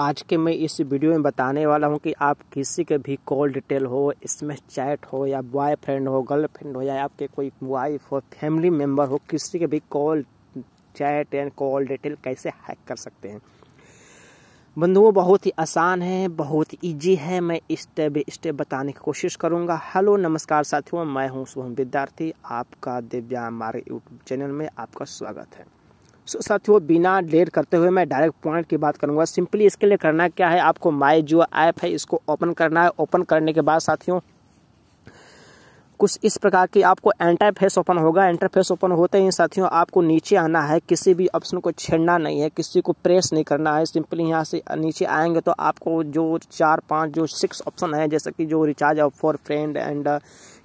आज के मैं इस वीडियो में बताने वाला हूं कि आप किसी के भी कॉल डिटेल हो इसमें चैट हो या बॉयफ्रेंड हो गर्लफ्रेंड हो या आपके कोई वाइफ हो फैमिली मेम्बर हो किसी के भी call chat and call detail कैसे हैक कर सकते हैं बंधुओं बहुत ही आसान है बहुत इजी है मैं स्टेप बाई स्टेप बताने की कोशिश करूंगा हेलो नमस्कार साथियों मैं हूं शुभम विद्यार्थी आपका दिव्या हमारे यूट्यूब चैनल में आपका स्वागत है साथियों बिना लेट करते हुए मैं डायरेक्ट पॉइंट की बात करूँगा सिंपली इसके लिए करना क्या है आपको माई जो ऐप है इसको ओपन करना है ओपन करने के बाद साथियों कुछ इस प्रकार की आपको एंटर फेस ओपन होगा एंटर फेस ओपन होते ही साथियों आपको नीचे आना है किसी भी ऑप्शन को छेड़ना नहीं है किसी को प्रेस नहीं करना है सिंपली यहाँ से नीचे आएंगे तो आपको जो चार पाँच जो सिक्स ऑप्शन है जैसे कि जो recharge of for friend and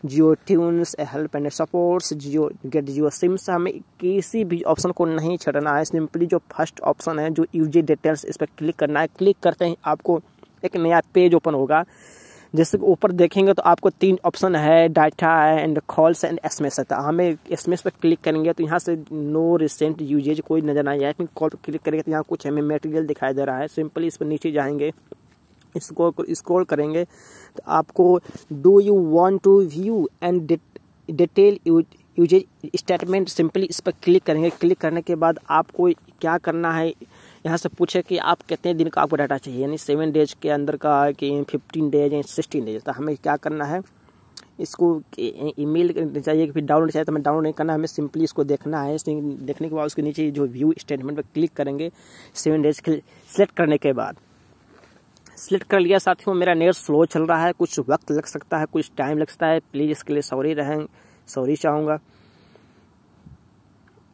Jio tunes help and supports Jio get Jio sims हमें किसी भी ऑप्शन को नहीं छेड़ना है सिंपली जो फर्स्ट ऑप्शन है जो यूजी डिटेल्स इस पर क्लिक करना है क्लिक करते ही आपको एक नया पेज ओपन होगा जैसे कि ऊपर देखेंगे तो आपको तीन ऑप्शन है data and calls and S M S आता है तो हमें एस एम एस पर क्लिक करेंगे तो यहाँ से नो रिसेंट यूजेज कोई नज़र आ जाए कॉल पर क्लिक करेंगे तो यहाँ कुछ हमें मेटेरियल दिखाई दे रहा है सिंपली इस पर नीचे जाएंगे इसको स्क्रॉल करेंगे तो आपको do you want to view and detail usage statement simply इस पर क्लिक करेंगे क्लिक करने के बाद आपको क्या करना है यहाँ से पूछे कि आप कितने दिन का आपको डाटा चाहिए यानी सेवन डेज के अंदर का है कि फिफ्टीन डेज या सिक्सटीन डेज तो हमें क्या करना है इसको ईमेल चाहिए कि फिर डाउनलोड चाहिए तो हमें डाउनलोड नहीं करना हमें सिंपली इसको देखना है देखने के बाद उसके नीचे जो व्यू स्टेटमेंट पर क्लिक करेंगे सेवन डेज सेलेक्ट करने के बाद सिलेक्ट कर लिया साथियों मेरा नेट स्लो चल रहा है कुछ वक्त लग सकता है कुछ टाइम लग सकता है प्लीज़ इसके लिए सॉरी रहें सॉरी चाहूँगा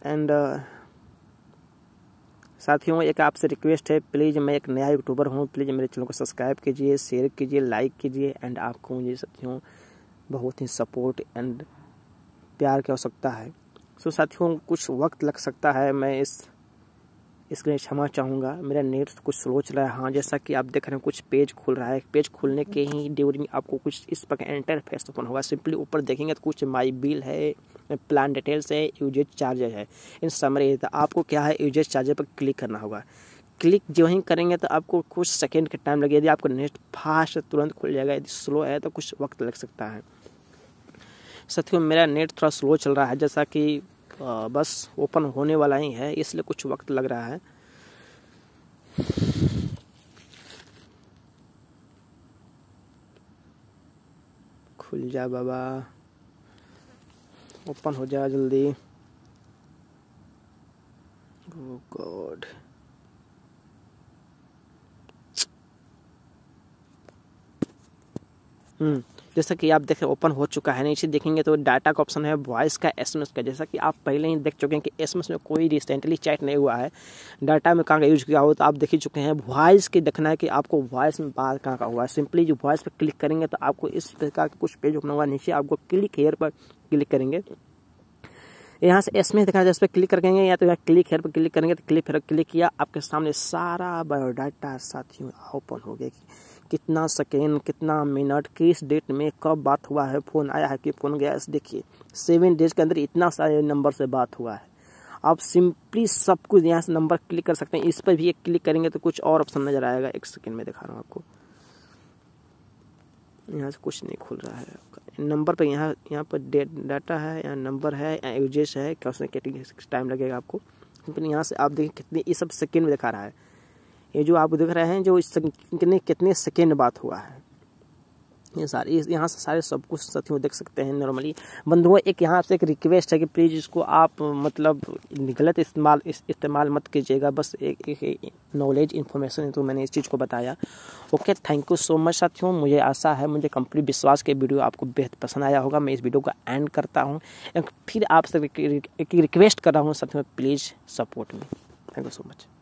एंड uh, साथियों एक आपसे रिक्वेस्ट है प्लीज़ मैं एक नया यूट्यूबर हूँ प्लीज़ मेरे चैनल को सब्सक्राइब कीजिए शेयर कीजिए लाइक कीजिए एंड आपको मुझे साथियों बहुत ही सपोर्ट एंड प्यार की आवश्यकता है सो साथियों कुछ वक्त लग सकता है मैं इस इसके लिए क्षमा चाहूँगा मेरा नेट कुछ स्लो चल रहा है हाँ जैसा कि आप देख रहे हैं कुछ पेज खुल रहा है पेज खुलने के ही ड्यूरिंग आपको कुछ इस प्रकार इंटरफेस ओपन होगा सिंपली ऊपर देखेंगे तो कुछ माई बिल है प्लान डिटेल्स है यूजेज चार्जर है इन समरी तो आपको क्या है यूजेज चार्जर पर क्लिक करना होगा क्लिक जो ही करेंगे तो आपको कुछ सेकेंड का टाइम लगेगा यदि आपको नेट फास्ट तुरंत खुल जाएगा यदि स्लो है तो कुछ वक्त लग सकता है साथियों मेरा नेट थोड़ा स्लो चल रहा है जैसा कि बस ओपन होने वाला ही है इसलिए कुछ वक्त लग रहा है खुल जा बाबा ओपन हो जाए जल्दी गॉड oh हम्म जैसा कि आप देखें ओपन हो चुका है नीचे देखेंगे तो डाटा का ऑप्शन है वॉइस का एस का जैसा कि आप पहले ही देख चुके हैं कि एस में कोई रिसेंटली चैट नहीं हुआ है डाटा में कहाँ का यूज किया हो तो आप देख ही चुके हैं वॉइस के देखना है कि आपको वॉइस में बात कहाँ का हुआ है सिंपली जो वॉइस पर क्लिक करेंगे तो आपको इस प्रकार के कुछ पेज ओपन हुआ नीचे आपको क्लिक हेयर पर क्लिक करेंगे यहाँ से एस में दिखा जाए इस पर क्लिक करेंगे या तो यहाँ क्लिक हेयर पर क्लिक करेंगे तो क्लिक हेयर क्लिक किया आपके सामने सारा बायोडाटा साथियों ओपन हो गया कितना सेकेंड कितना मिनट किस डेट में कब बात हुआ है फ़ोन आया है कि फ़ोन गया है देखिए सेवन डेज के अंदर इतना सारे नंबर से बात हुआ है आप सिंपली सब कुछ यहाँ से नंबर क्लिक कर सकते हैं इस पर भी एक क्लिक करेंगे तो कुछ और ऑप्शन नज़र आएगा एक सेकेंड में दिखा रहा हूँ आपको यहाँ से कुछ नहीं खुल रहा है आपका नंबर पे यहाँ यहाँ पर डेट डाटा है यहाँ नंबर है यहाँ यूजेस है क्या उसमें कितनी टाइम लगेगा आपको लेकिन यहाँ से आप देखें कितने ये सब सेकेंड में दिखा रहा है ये जो आप देख रहे हैं जो इस कितने कितने सेकेंड बात हुआ है ये सारे यहाँ से सारे सब कुछ साथियों देख सकते हैं नॉर्मली बंधुओं एक यहाँ से एक रिक्वेस्ट है कि प्लीज़ इसको आप मतलब गलत इस्तेमाल इस, इस्तेमाल मत कीजिएगा बस एक, एक नॉलेज इन्फॉर्मेशन है तो मैंने इस चीज़ को बताया okay thank you so much साथियों मुझे आशा है मुझे कंप्लीट विश्वास के वीडियो आपको बेहद पसंद आया होगा मैं इस वीडियो का एंड करता हूँ फिर आपसे एक रिक्वेस्ट कर रहा हूँ साथियों please support me thank you so much